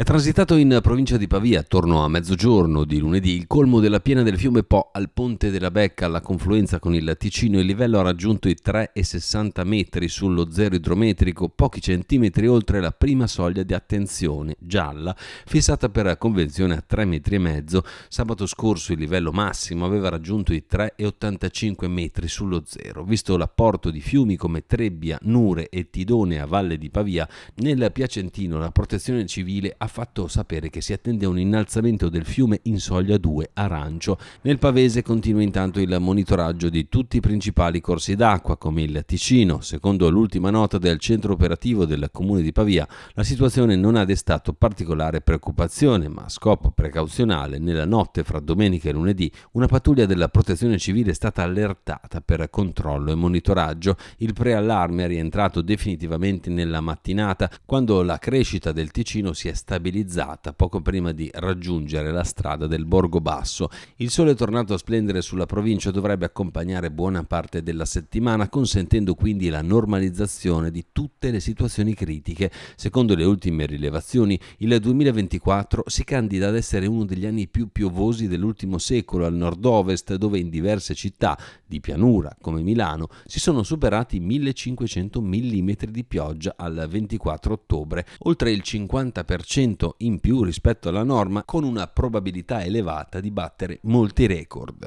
È transitato in provincia di Pavia attorno a mezzogiorno di lunedì il colmo della piena del fiume Po al ponte della Becca alla confluenza con il Ticino. Il livello ha raggiunto i 3,60 metri sullo zero idrometrico, pochi centimetri oltre la prima soglia di attenzione gialla fissata per convenzione a 3,5 metri. Sabato scorso il livello massimo aveva raggiunto i 3,85 metri sullo zero. Visto l'apporto di fiumi come Trebbia, Nure e Tidone a Valle di Pavia, nel Piacentino la protezione civile ha fatto sapere che si attende un innalzamento del fiume in soglia 2 arancio. Nel Pavese continua intanto il monitoraggio di tutti i principali corsi d'acqua come il Ticino. Secondo l'ultima nota del centro operativo del comune di Pavia, la situazione non ha destato particolare preoccupazione, ma a scopo precauzionale nella notte fra domenica e lunedì una pattuglia della protezione civile è stata allertata per controllo e monitoraggio. Il preallarme è rientrato definitivamente nella mattinata quando la crescita del Ticino si è stata stabilizzata poco prima di raggiungere la strada del Borgo Basso. Il sole tornato a splendere sulla provincia dovrebbe accompagnare buona parte della settimana, consentendo quindi la normalizzazione di tutte le situazioni critiche. Secondo le ultime rilevazioni, il 2024 si candida ad essere uno degli anni più piovosi dell'ultimo secolo al nord-ovest, dove in diverse città di pianura, come Milano, si sono superati 1500 mm di pioggia al 24 ottobre, oltre il 50% in più rispetto alla norma con una probabilità elevata di battere molti record.